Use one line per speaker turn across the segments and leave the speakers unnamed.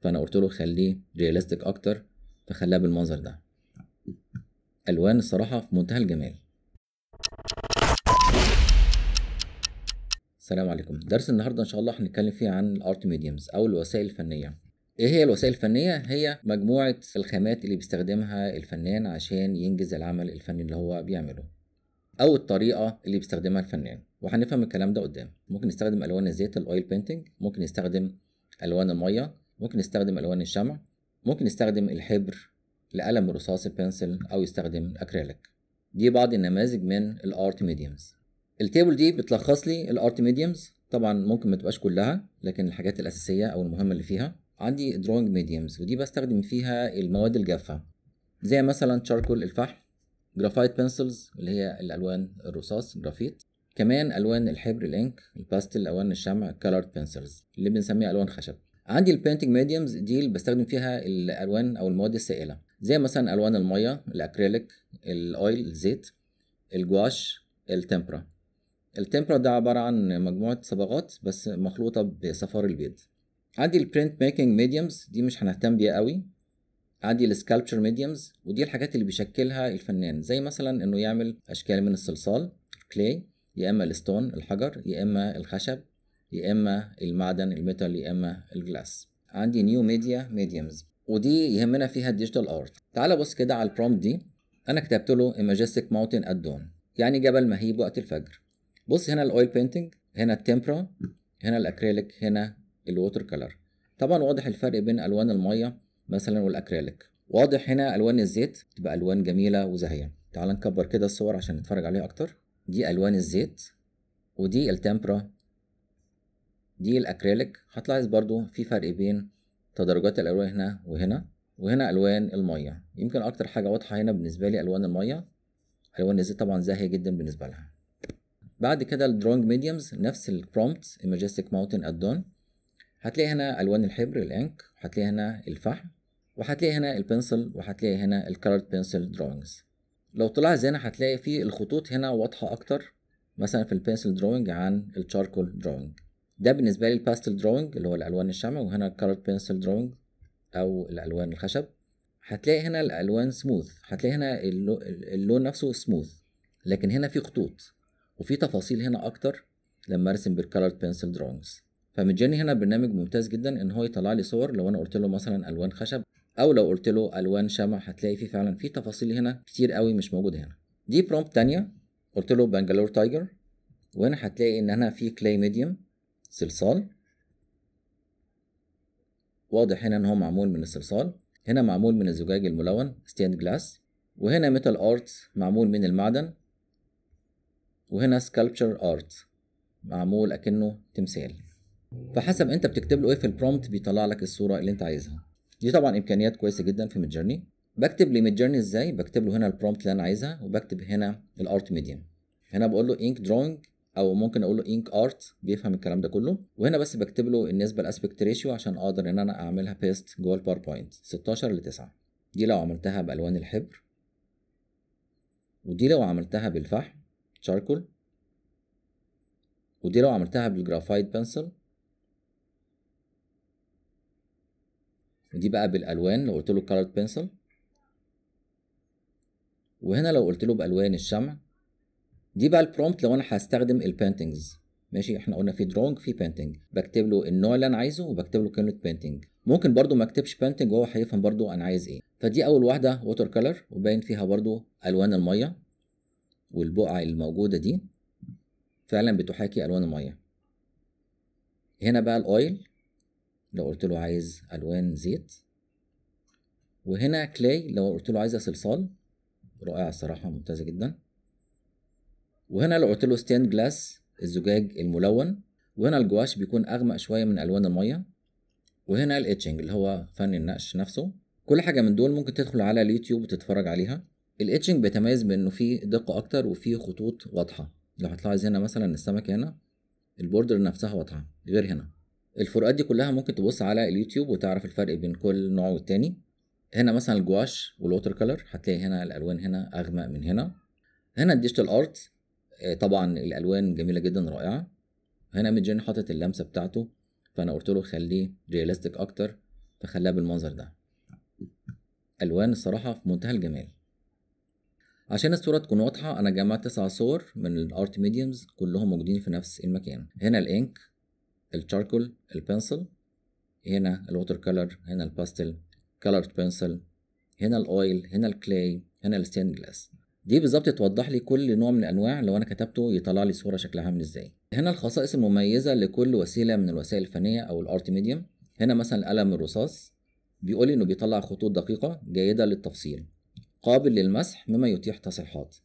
فانا قلت له خليه رياليستيك اكتر فخلاه بالمنظر ده الوان الصراحه في منتهى الجمال السلام عليكم درس النهارده ان شاء الله هنتكلم فيه عن الارت ميديومز او الوسائل الفنيه ايه هي الوسائل الفنيه هي مجموعه الخامات اللي بيستخدمها الفنان عشان ينجز العمل الفني اللي هو بيعمله او الطريقه اللي بيستخدمها الفنان وهنفهم الكلام ده قدام ممكن نستخدم الوان الزيت الاويل بينتنج ممكن نستخدم الوان الميه ممكن يستخدم الوان الشمع ممكن يستخدم الحبر لقلم الرصاص البنسل او يستخدم اكريليك دي بعض النماذج من الارت ميديمز التيبل دي بتلخص لي الارت ميديمز طبعا ممكن ما تبقاش كلها لكن الحاجات الاساسيه او المهمه اللي فيها عندي دروينج ميديمز ودي بستخدم فيها المواد الجافه زي مثلا شاركول الفحم جرافايت بنسلز اللي هي الالوان الرصاص جرافيت كمان الوان الحبر الانك الباستل الوان الشمع كلرد بنسلز اللي بنسميها الوان خشب عندي البينتنج ميديومز دي اللي بستخدم فيها الالوان او المواد السائله زي مثلا الوان الميه الاكريليك الاويل الزيت الجواش التمبرا التمبرا ده عباره عن مجموعه صبغات بس مخلوطه بصفار البيض عندي البرنت ميكنج ميديومز دي مش هنهتم بيها قوي عندي السكالبتشر ميديومز ودي الحاجات اللي بيشكلها الفنان زي مثلا انه يعمل اشكال من الصلصال الكلاي يا اما الستون الحجر يا اما الخشب يا اما المعدن الميتال يا اما الجلاس عندي نيو ميديا ميديمز ودي يهمنا فيها الديجيتال ارت تعال بص كده على البرومبت دي انا كتبت له ماجستيك ماونتن ات دون يعني جبل مهيب وقت الفجر بص هنا الاويل بينتنج هنا التمبرا هنا الاكريليك هنا الووتر كلر طبعا واضح الفرق بين الوان الميه مثلا والاكريليك واضح هنا الوان الزيت تبقى الوان جميله وزاهيه تعال نكبر كده الصور عشان نتفرج عليها اكتر دي الوان الزيت ودي التمبرا دي الاكريليك هتلاحظ برضو في فرق بين تدرجات الالوان هنا وهنا وهنا الوان الميه يمكن اكتر حاجه واضحه هنا بالنسبه لي الوان الميه الوان الزيت طبعا زاهيه جدا بالنسبه لها بعد كده الدرونج ميديومز نفس البرومبت ماجستيك ماونتن ادون هتلاقي هنا الوان الحبر الانك هتلاقي هنا الفحم وهتلاقي هنا البنسل وهتلاقي هنا الكالرد بنسل دروينجز لو طلعت هنا هتلاقي في الخطوط هنا واضحه اكتر مثلا في البنسل دروينج عن الشاركول دروينج ده بالنسبه لي الباستل دروينج اللي هو الالوان الشمع وهنا الكالر بنسل دروينج او الالوان الخشب هتلاقي هنا الالوان سموث هتلاقي هنا اللون نفسه سموث لكن هنا في خطوط وفي تفاصيل هنا اكتر لما ارسم بالكالر بنسل دروينجز فمجاني هنا برنامج ممتاز جدا ان هو يطلع لي صور لو انا قلت له مثلا الوان خشب او لو قلت له الوان شمع هتلاقي في فعلا في تفاصيل هنا كتير قوي مش موجوده هنا دي برومبت تانية قلت له بنجلور تايجر وهنا هتلاقي ان هنا في كلاي ميديوم صلصال واضح هنا ان هو معمول من الصلصال هنا معمول من الزجاج الملون ستيند جلاس وهنا ميتال ارت معمول من المعدن وهنا سكالبتشر ارت معمول اكنه تمثال فحسب انت بتكتب له ايه في البرومبت بيطلع لك الصوره اللي انت عايزها دي طبعا امكانيات كويسه جدا في ميد جيرني بكتب لي جيرني ازاي بكتب له هنا البرومبت اللي انا عايزها وبكتب هنا الارت ميديم هنا بقول له انك دروينج او ممكن اقول له انك ارت بيفهم الكلام ده كله وهنا بس بكتب له النسبه الاسبكت ريشيو عشان اقدر ان انا اعملها بيست جوه الباوربوينت 16 ل 9 دي لو عملتها بالوان الحبر ودي لو عملتها بالفحم شاركول ودي لو عملتها بالجرافايت بنسل ودي بقى بالالوان لو قلت له كارت بنسل وهنا لو قلت له بالوان الشمع دي بقى البرومبت لو انا هستخدم البينتنجز ماشي احنا قلنا في درونج في بينتنج بكتب له النوع اللي انا عايزه وبكتب له كلمه بينتنج ممكن برده ما اكتبش بينتنج وهو هيفهم برده انا عايز ايه فدي اول واحده ووتر كلر وباين فيها برده الوان الميه والبقع الموجوده دي فعلا بتحاكي الوان الميه هنا بقى الاويل لو قلت له عايز الوان زيت وهنا كلاي لو قلت له عايز صلصال رائع الصراحه ممتازه جدا وهنا لو قلت له ستاند جلاس الزجاج الملون وهنا الجواش بيكون اغمق شويه من الوان الميه وهنا الاتشنج اللي هو فن النقش نفسه كل حاجه من دول ممكن تدخل على اليوتيوب وتتفرج عليها الاتشنج بيتميز بانه فيه دقه اكتر وفيه خطوط واضحه لو هتلاحظ هنا مثلا السمكه هنا البوردر نفسها واضحه غير هنا الفروقات دي كلها ممكن تبص على اليوتيوب وتعرف الفرق بين كل نوع والتاني هنا مثلا الجواش والوتر كلر هتلاقي هنا الالوان هنا اغمق من هنا هنا الديجيتال ارت آه، طبعا الالوان جميله جدا رائعه هنا متجن حاطط اللمسه بتاعته فانا قلت له خليه رياليستيك اكتر فخلاه بالمنظر ده الوان الصراحه في منتهى الجمال عشان الصوره تكون واضحه انا جمعت تسع صور من الارت ميديومز كلهم موجودين في نفس المكان هنا الانك الشاركول البنسل هنا الوتر كلر هنا الباستل كلر بنسل هنا الاويل هنا الكلاي هنا الستين جلاس دي بالظبط توضح لي كل نوع من الانواع لو انا كتبته يطلع لي صوره شكلها عامل ازاي هنا الخصائص المميزه لكل وسيله من الوسائل الفنيه او الارت ميديوم هنا مثلا قلم الرصاص بيقول لي انه بيطلع خطوط دقيقه جيده للتفصيل قابل للمسح مما يتيح تصحيحات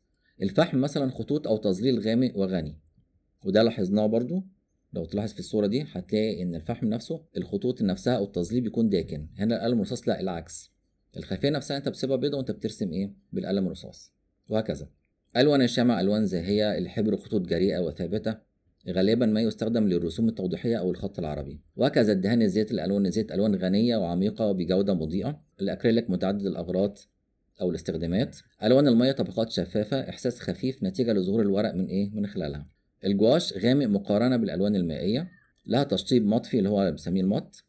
الفحم مثلا خطوط او تظليل غامق وغني وده لاحظناه برضو لو تلاحظ في الصوره دي هتلاقي ان الفحم نفسه الخطوط نفسها او التظليل بيكون داكن هنا القلم الرصاص لا العكس الخفيه نفسها انت بتسيبها بيضه وانت بترسم ايه بالقلم الرصاص وهكذا ألوان الشمع ألوان زاهية الحبر خطوط جريئة وثابتة غالبا ما يستخدم للرسوم التوضيحية أو الخط العربي وهكذا الدهان الزيت الألوان الزيت ألوان غنية وعميقة بجودة مضيئة الأكريليك متعدد الأغراض أو الاستخدامات ألوان المية طبقات شفافة إحساس خفيف نتيجة لظهور الورق من إيه من خلالها الجواش غامق مقارنة بالألوان المائية لها تشطيب مطفي اللي هو بنسميه المط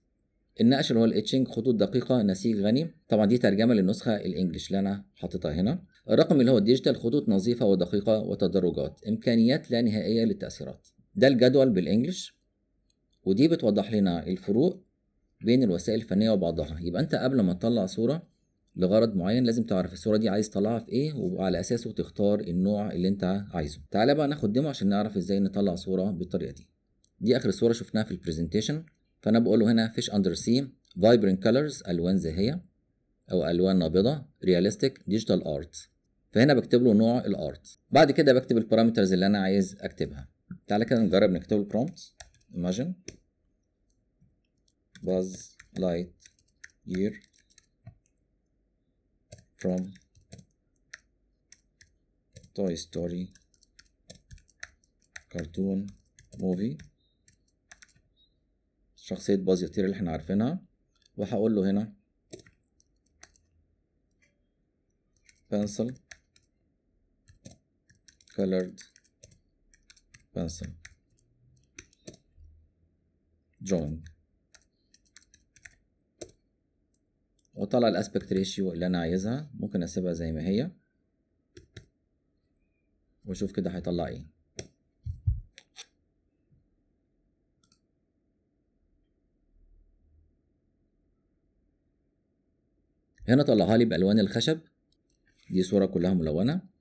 النقش اللي هو الاتشنج خطوط دقيقة نسيج غني طبعا دي ترجمة للنسخة الإنجليش اللي أنا حاططها هنا الرقم اللي هو الديجيتال خطوط نظيفة ودقيقة وتدرجات إمكانيات لا نهائية للتأثيرات ده الجدول بالإنجلش ودي بتوضح لنا الفروق بين الوسائل الفنية وبعضها يبقى أنت قبل ما تطلع صورة لغرض معين لازم تعرف الصورة دي عايز تطلعها في إيه وعلى أساسه تختار النوع اللي أنت عايزه تعالى بقى ناخد ديمو عشان نعرف إزاي نطلع صورة بالطريقة دي دي آخر صورة شفناها في البرزنتيشن فأنا بقول له هنا فيش أندر سي فايبرنت كالرز ألوان زاهية أو ألوان نابضة رياليستيك ديجيتال آرت فهنا بكتب له نوع الارت بعد كده بكتب البارامترز اللي انا عايز اكتبها تعالى كده نجرب نكتب له برومبت باز لايت يير فروم توي ستوري كرتون موفي شخصية باز يطير اللي احنا عارفينها وهقول له هنا pencil colored pencil drawing وطلع الاسبكت ريشيو اللي انا عايزها ممكن اسيبها زي ما هي واشوف كده هيطلع ايه هنا طلعها لي بالوان الخشب دي صوره كلها ملونه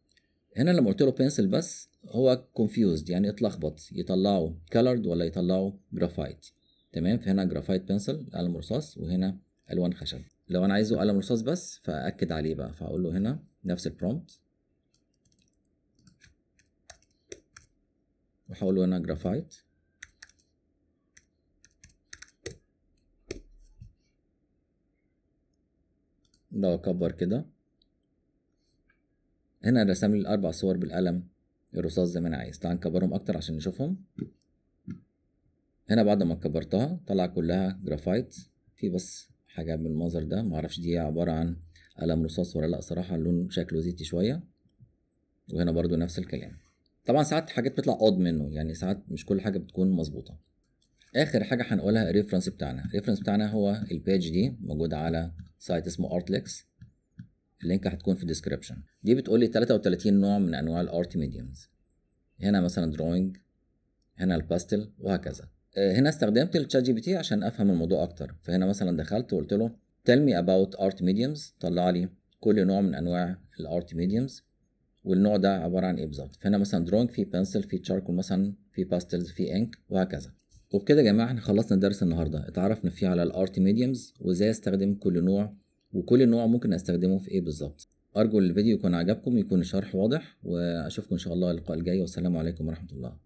هنا لما قلت له بنسل بس هو كونفيوزد يعني اتلخبط يطلعه كالرد ولا يطلعه جرافايت تمام فهنا جرافايت بنسل قلم رصاص وهنا الوان خشب لو انا عايزه قلم رصاص بس فاكد عليه بقى فاقول له هنا نفس البرومبت وهقول له هنا جرافايت لو اكبر كده هنا رسم لي الاربع صور بالقلم الرصاص زي ما انا عايز تعال نكبرهم اكتر عشان نشوفهم هنا بعد ما كبرتها طلع كلها جرافايت في بس حاجه بالمنظر ده معرفش دي عباره عن قلم رصاص ولا لا صراحه اللون شكله زيتي شويه وهنا برضو نفس الكلام طبعا ساعات حاجات بتطلع اود منه يعني ساعات مش كل حاجه بتكون مظبوطه اخر حاجه هنقولها الريفرنس بتاعنا الريفرنس بتاعنا هو البيج دي موجوده على سايت اسمه ارتلكس اللينك هتكون في الديسكربشن دي بتقول لي 33 نوع من انواع الارت ميديومز هنا مثلا دروينج هنا الباستل وهكذا آه، هنا استخدمت الشات جي بي تي عشان افهم الموضوع اكتر فهنا مثلا دخلت وقلت له tell me about art mediums طلع لي كل نوع من انواع الارت ميديمز والنوع ده عباره عن ايه بالظبط فهنا مثلا دروينج في بنسل في تشاركول مثلا في باستلز في انك وهكذا وبكده يا جماعه احنا خلصنا درس النهارده اتعرفنا فيه على الارت ميديمز وازاي استخدم كل نوع وكل نوع ممكن استخدمه في ايه بالظبط ارجو الفيديو يكون عجبكم يكون الشرح واضح واشوفكم ان شاء الله اللقاء الجاي والسلام عليكم ورحمه الله